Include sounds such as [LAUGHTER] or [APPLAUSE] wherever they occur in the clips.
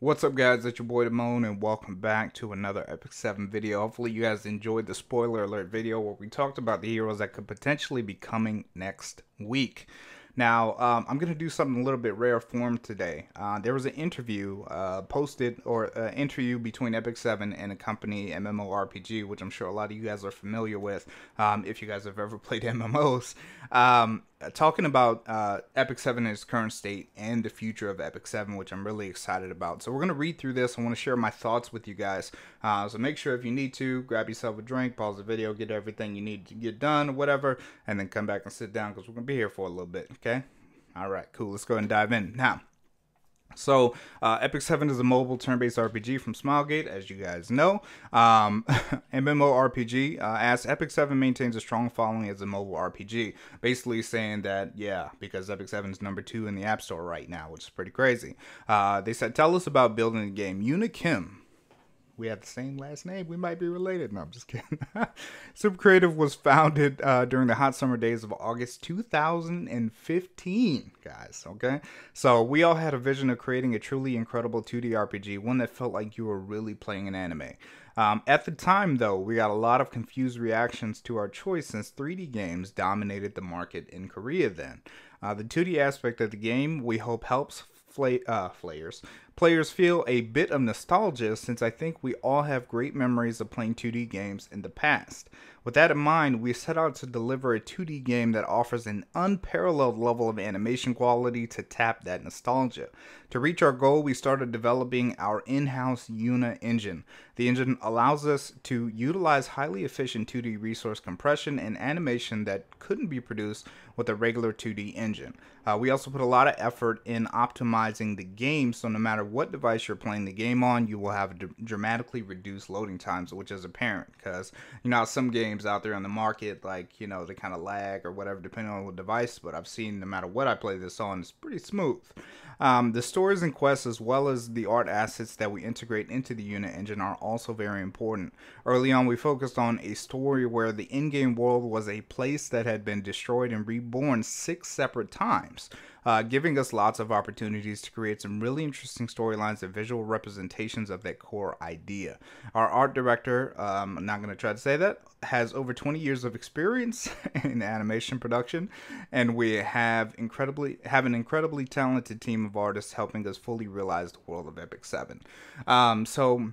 What's up guys, it's your boy Damone and welcome back to another Epic 7 video. Hopefully you guys enjoyed the spoiler alert video where we talked about the heroes that could potentially be coming next week. Now, um, I'm going to do something a little bit rare form today. Uh, there was an interview uh, posted, or uh, interview between Epic 7 and a company, MMORPG, which I'm sure a lot of you guys are familiar with um, if you guys have ever [LAUGHS] played MMOs. Um, talking about uh, Epic 7 in its current state and the future of Epic 7, which I'm really excited about. So, we're going to read through this. I want to share my thoughts with you guys. Uh, so, make sure if you need to, grab yourself a drink, pause the video, get everything you need to get done, whatever, and then come back and sit down because we're going to be here for a little bit, okay? All right, cool. Let's go and dive in. Now, so, uh, Epic Seven is a mobile turn-based RPG from Smilegate, as you guys know. Um, [LAUGHS] MMORPG. Uh, as Epic Seven maintains a strong following as a mobile RPG, basically saying that yeah, because Epic Seven is number two in the App Store right now, which is pretty crazy. Uh, they said, tell us about building the game. Unikim." Kim we have the same last name. We might be related. No, I'm just kidding. [LAUGHS] Super Creative was founded uh, during the hot summer days of August 2015, guys. Okay. So we all had a vision of creating a truly incredible 2D RPG, one that felt like you were really playing an anime. Um, at the time, though, we got a lot of confused reactions to our choice since 3D games dominated the market in Korea then. Uh, the 2D aspect of the game, we hope, helps uh, flayers. uh, Players feel a bit of nostalgia since I think we all have great memories of playing 2D games in the past. With that in mind, we set out to deliver a 2D game that offers an unparalleled level of animation quality to tap that nostalgia. To reach our goal, we started developing our in house Una engine. The engine allows us to utilize highly efficient 2D resource compression and animation that couldn't be produced with a regular 2D engine. Uh, we also put a lot of effort in optimizing the game so no matter what device you're playing the game on, you will have d- dramatically reduced loading times, which is apparent because you know some games out there on the market, like you know they kind of lag or whatever depending on what device. But I've seen no matter what I play this on, it's pretty smooth. Um, the stories and quests, as well as the art assets that we integrate into the unit engine, are also very important. Early on, we focused on a story where the in game world was a place that had been destroyed and reborn six separate times. Uh, giving us lots of opportunities to create some really interesting storylines and visual representations of that core idea. Our art director, um, I'm not going to try to say that, has over 20 years of experience [LAUGHS] in animation production, and we have incredibly have an incredibly talented team of artists helping us fully realize the world of Epic 7. Um, so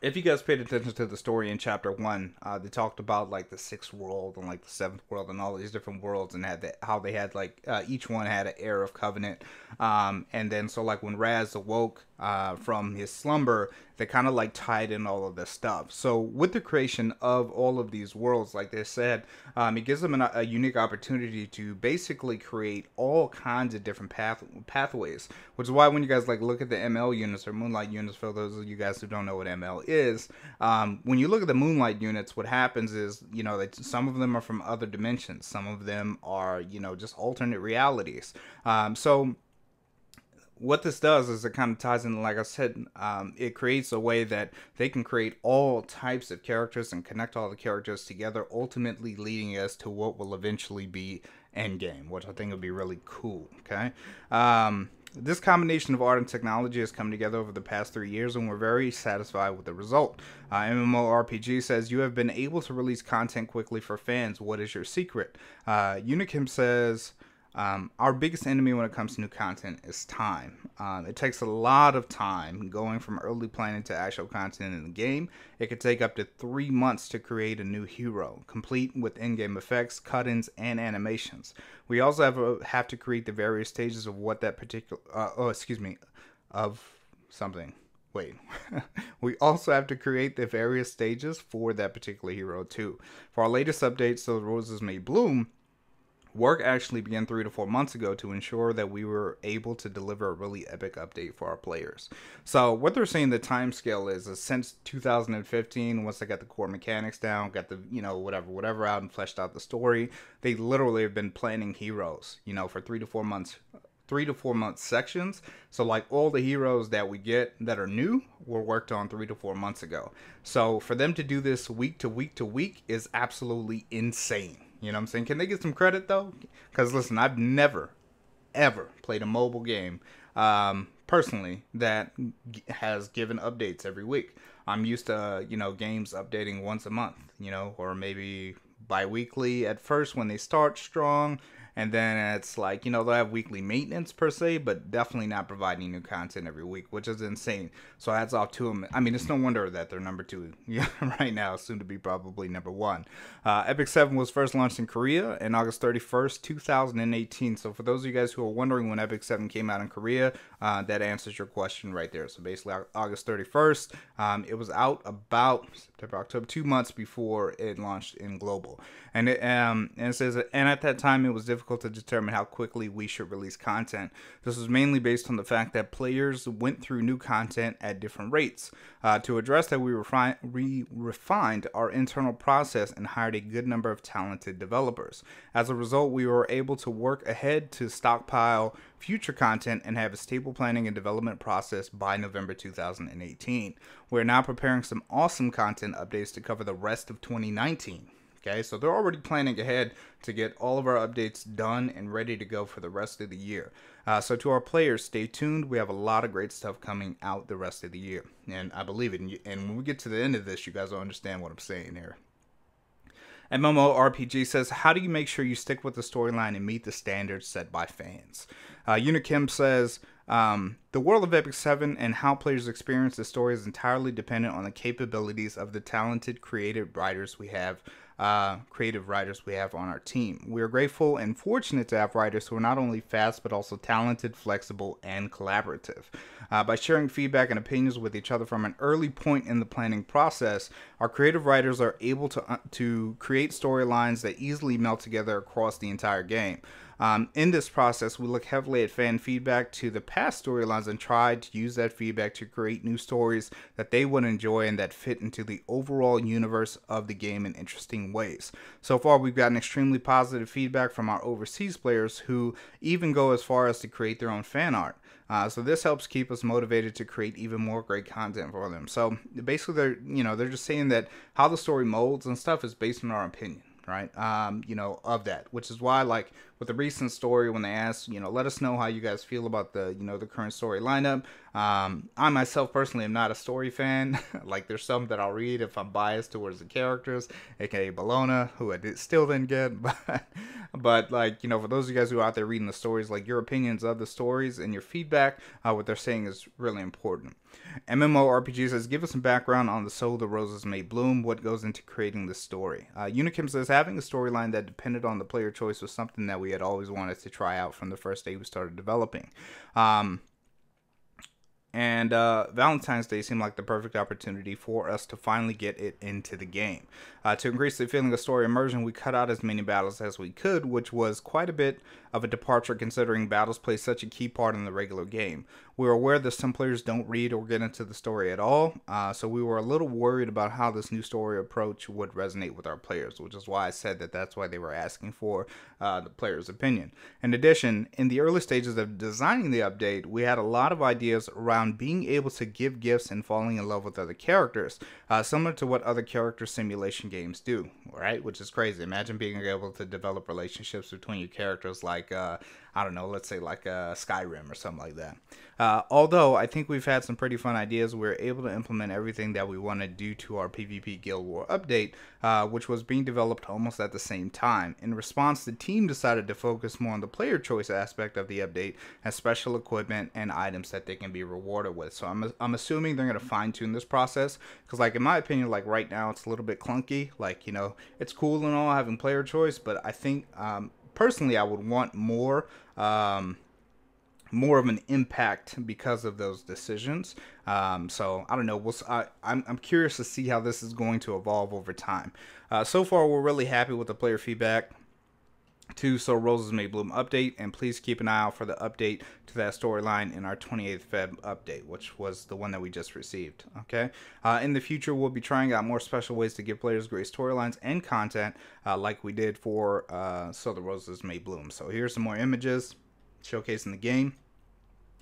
if you guys paid attention to the story in chapter one, uh, they talked about like the sixth world and like the seventh world and all these different worlds and had the, how they had like uh, each one had an heir of covenant. Um, and then so like when Raz awoke, uh, from his slumber that kind of like tied in all of this stuff. So with the creation of all of these worlds, like they said, um, it gives them an, a unique opportunity to basically create all kinds of different path pathways. Which is why when you guys like look at the ML units or Moonlight units, for those of you guys who don't know what ML is, um, when you look at the Moonlight units, what happens is you know that some of them are from other dimensions, some of them are you know just alternate realities. Um, so what this does is it kind of ties in, like I said, um, it creates a way that they can create all types of characters and connect all the characters together, ultimately leading us to what will eventually be Endgame, which I think would be really cool. Okay. Um, this combination of art and technology has come together over the past three years, and we're very satisfied with the result. Uh, MMORPG says, You have been able to release content quickly for fans. What is your secret? Uh, says, um, our biggest enemy when it comes to new content is time. Um, it takes a lot of time going from early planning to actual content in the game. It could take up to three months to create a new hero, complete with in game effects, cut ins, and animations. We also have, a, have to create the various stages of what that particular, uh, oh, excuse me, of something. Wait, [LAUGHS] we also have to create the various stages for that particular hero too. For our latest updates, so the roses may bloom, Work actually began three to four months ago to ensure that we were able to deliver a really epic update for our players. So what they're saying the time scale is, is since 2015, once they got the core mechanics down, got the you know whatever whatever out and fleshed out the story, they literally have been planning heroes, you know, for three to four months three to four month sections. So, like all the heroes that we get that are new were worked on three to four months ago. So, for them to do this week to week to week is absolutely insane. You know what I'm saying? Can they get some credit though? Because listen, I've never, ever played a mobile game um, personally that g- has given updates every week. I'm used to you know games updating once a month, you know, or maybe bi-weekly at first when they start strong and then it's like, you know, they'll have weekly maintenance per se, but definitely not providing new content every week, which is insane. So hats off to them. I mean, it's no wonder that they're number two [LAUGHS] yeah, right now, soon to be probably number one. Uh, Epic 7 was first launched in Korea in August 31st, 2018. So for those of you guys who are wondering when Epic 7 came out in Korea, uh, that answers your question right there. So basically, August 31st, um, it was out about September, October, two months before it launched in global. And it, um, and it says, and at that time, it was difficult difficult to determine how quickly we should release content. This was mainly based on the fact that players went through new content at different rates. Uh, to address that, we, refi- we refined our internal process and hired a good number of talented developers. As a result, we were able to work ahead to stockpile future content and have a stable planning and development process by November 2018. We're now preparing some awesome content updates to cover the rest of 2019. Okay, so they're already planning ahead to get all of our updates done and ready to go for the rest of the year. Uh, so to our players, stay tuned. We have a lot of great stuff coming out the rest of the year, and I believe it. And, you, and when we get to the end of this, you guys will understand what I'm saying here. MMO RPG says, How do you make sure you stick with the storyline and meet the standards set by fans? Uh, Unikim says, um, The world of Epic 7 and how players experience the story is entirely dependent on the capabilities of the talented creative writers we have uh, creative writers we have on our team. We are grateful and fortunate to have writers who are not only fast but also talented, flexible, and collaborative. Uh, by sharing feedback and opinions with each other from an early point in the planning process, our creative writers are able to, uh, to create storylines that easily melt together across the entire game. Um, in this process, we look heavily at fan feedback to the past storylines and try to use that feedback to create new stories that they would enjoy and that fit into the overall universe of the game in interesting ways. So far, we've gotten extremely positive feedback from our overseas players who even go as far as to create their own fan art. Uh, so this helps keep us motivated to create even more great content for them. So basically, they're you know they're just saying that how the story molds and stuff is based on our opinion, right? Um, you know of that, which is why like with the recent story when they asked, you know, let us know how you guys feel about the, you know, the current story lineup. Um, I myself personally am not a story fan. [LAUGHS] like there's some that I'll read if I'm biased towards the characters, aka Bologna, who I did, still didn't get. [LAUGHS] But, but like you know, for those of you guys who are out there reading the stories, like your opinions of the stories and your feedback, uh, what they're saying is really important. MMORPG says, give us some background on the soul the roses may bloom, what goes into creating the story. Uh, says, having a storyline that depended on the player choice was something that we had always wanted to try out from the first day we started developing. Um, and uh, Valentine's Day seemed like the perfect opportunity for us to finally get it into the game. Uh, to increase the feeling of story immersion, we cut out as many battles as we could, which was quite a bit of a departure considering battles play such a key part in the regular game. We were aware that some players don't read or get into the story at all, uh, so we were a little worried about how this new story approach would resonate with our players, which is why I said that that's why they were asking for uh, the player's opinion. In addition, in the early stages of designing the update, we had a lot of ideas around around being able to give gifts and falling in love with other characters, uh, similar to what other character simulation games do, right? Which is crazy. Imagine being able to develop relationships between your characters like uh, I don't know, let's say like a uh, Skyrim or something like that. Uh, although I think we've had some pretty fun ideas, we are able to implement everything that we want to do to our PvP Guild War update, uh, which was being developed almost at the same time. In response, the team decided to focus more on the player choice aspect of the update and special equipment and items that they can be rewarded with. So I'm, I'm assuming they're going to fine tune this process because, like, in my opinion, like right now it's a little bit clunky. Like, you know, it's cool and all having player choice, but I think um, personally I would want more um, more of an impact because of those decisions. Um, so I don't know. We'll, I, am I'm curious to see how this is going to evolve over time. Uh, so far, we're really happy with the player feedback. 2 So Roses May Bloom update, and please keep an eye out for the update to that storyline in our 28th Feb update, which was the one that we just received. Okay, uh, in the future we'll be trying out more special ways to give players great storylines and content, uh, like we did for uh, So the Roses May Bloom. So here's some more images showcasing the game.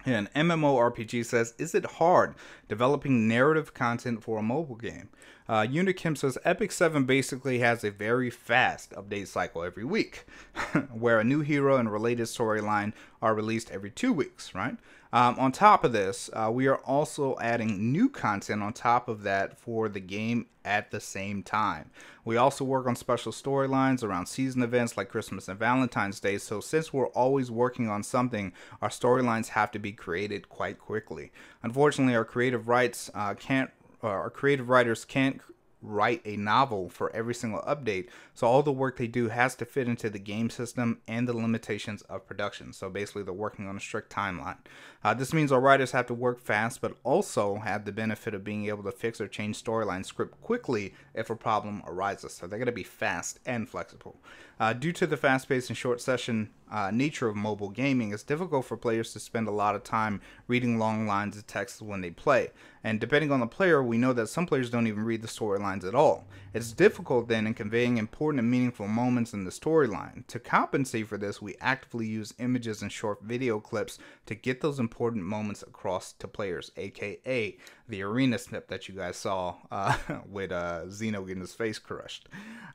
And MMORPG says, is it hard developing narrative content for a mobile game? Uh, Unikim says Epic 7 basically has a very fast update cycle every week, [LAUGHS] where a new hero and related storyline are released every two weeks, right? Um, on top of this, uh, we are also adding new content on top of that for the game at the same time. We also work on special storylines around season events like Christmas and Valentine's Day, so since we're always working on something, our storylines have to be created quite quickly. Unfortunately, our creative rights uh, can't uh, our creative writers can't write a novel for every single update, so all the work they do has to fit into the game system and the limitations of production. So basically, they're working on a strict timeline. Uh, this means our writers have to work fast, but also have the benefit of being able to fix or change storyline script quickly if a problem arises. So they're going to be fast and flexible. Uh, due to the fast paced and short session uh, nature of mobile gaming, it's difficult for players to spend a lot of time reading long lines of text when they play. And depending on the player, we know that some players don't even read the storylines at all. It's difficult then in conveying important and meaningful moments in the storyline. To compensate for this, we actively use images and short video clips to get those important moments across to players, aka the arena snip that you guys saw uh, [LAUGHS] with uh, Zeno getting his face crushed.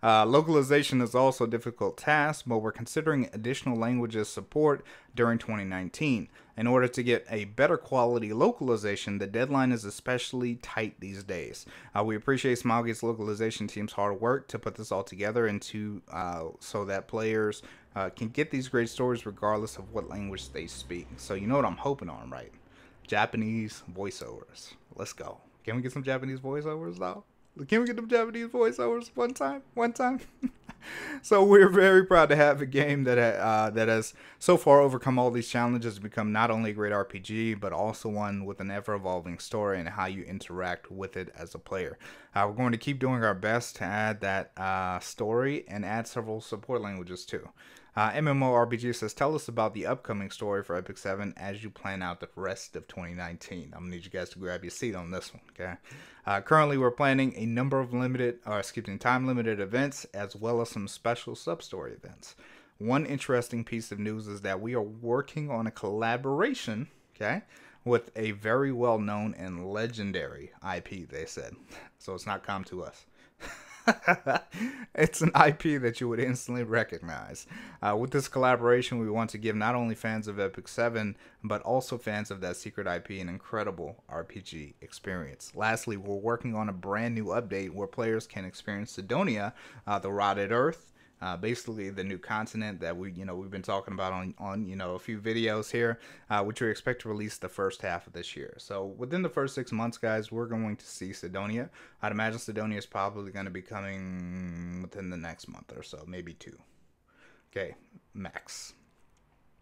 Uh, localization is also a difficult task, but we're considering additional languages support during 2019. In order to get a better quality localization, the deadline is especially tight these days. Uh, we appreciate Smilegate's localization team's hard work to put this all together and to uh, so that players uh, can get these great stories regardless of what language they speak. So you know what I'm hoping on, right? Japanese voiceovers. Let's go. Can we get some Japanese voiceovers though? Can we get them Japanese voiceovers one time? One time. [LAUGHS] so we're very proud to have a game that uh, that has so far overcome all these challenges to become not only a great RPG but also one with an ever-evolving story and how you interact with it as a player. Uh, we're going to keep doing our best to add that uh, story and add several support languages too. Uh, MMORPG says, Tell us about the upcoming story for Epic 7 as you plan out the rest of 2019. I'm going to need you guys to grab your seat on this one, okay? Uh, currently, we're planning a number of limited, or excuse me, time limited events as well as some special sub story events. One interesting piece of news is that we are working on a collaboration, okay? With a very well known and legendary IP, they said. [LAUGHS] So it's not come to us. [LAUGHS] it's an IP that you would instantly recognize. Uh, with this collaboration, we want to give not only fans of Epic 7, but also fans of that secret IP an incredible RPG experience. Lastly, we're working on a brand new update where players can experience Sidonia, uh, the Rotted Earth, uh, basically the new continent that we you know we've been talking about on on you know a few videos here, uh, which we expect to release the first half of this year. So within the first six months, guys, we're going to see Sidonia. I'd imagine Sidonia is probably going to be coming within the next month or so, maybe two. Okay, max.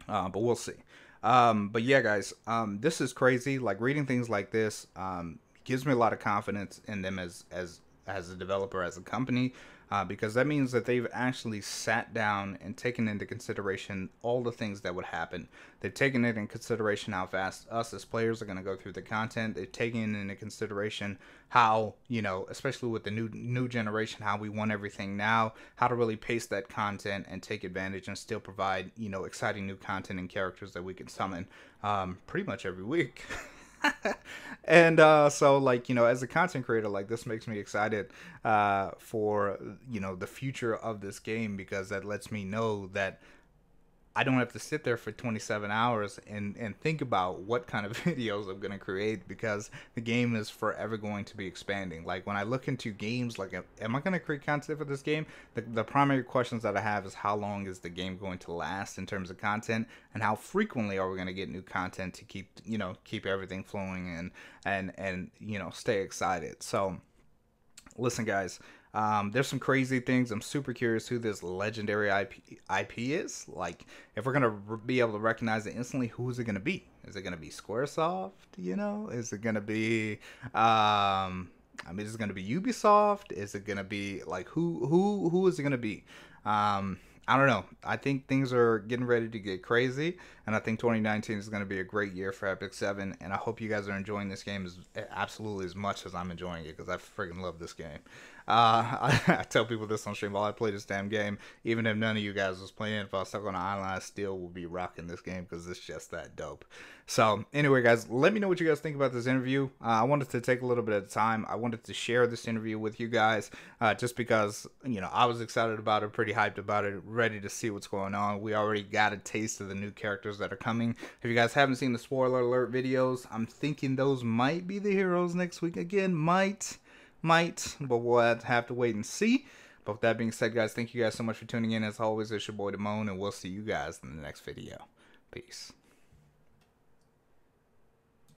Uh, but we'll see. Um, but yeah, guys, um, this is crazy. Like reading things like this um, gives me a lot of confidence in them as as as a developer, as a company uh, because that means that they've actually sat down and taken into consideration all the things that would happen. They've taken it in consideration how fast us as players are going to go through the content. They've taken into consideration how you know, especially with the new new generation, how we want everything now, how to really pace that content and take advantage and still provide you know exciting new content and characters that we can summon um, pretty much every week. [LAUGHS] and uh, so like you know as a content creator like this makes me excited uh, for you know the future of this game because that lets me know that I don't have to sit there for 27 hours and, and think about what kind of [LAUGHS] videos I'm going to create because the game is forever going to be expanding. Like when I look into games, like am I going to create content for this game? The, the primary questions that I have is how long is the game going to last in terms of content and how frequently are we going to get new content to keep, you know, keep everything flowing and, and, and, you know, stay excited. So listen guys, um, there's some crazy things. I'm super curious who this legendary IP, IP is. Like, if we're gonna re- be able to recognize it instantly, who's it gonna be? Is it gonna be SquareSoft? You know, is it gonna be? Um, I mean, is it gonna be Ubisoft? Is it gonna be like who who who is it gonna be? Um, I don't know. I think things are getting ready to get crazy, and I think 2019 is going to be a great year for Epic Seven. And I hope you guys are enjoying this game as absolutely as much as I'm enjoying it because I freaking love this game. Uh, [LAUGHS] I, I, tell people this on stream while I play this damn game. Even if none of you guys was playing, if I was stuck on an island, I still will be rocking this game because it's just that dope. So, anyway, guys, let me know what you guys think about this interview. Uh, I wanted to take a little bit of time. I wanted to share this interview with you guys uh, just because, you know, I was excited about it, pretty hyped about it, ready to see what's going on. We already got a taste of the new characters that are coming. If you guys haven't seen the spoiler alert videos, I'm thinking those might be the heroes next week again. Might might, but we'll have to wait and see. But with that being said, guys, thank you guys so much for tuning in. As always, it's your boy Damone, and we'll see you guys in the next video. Peace.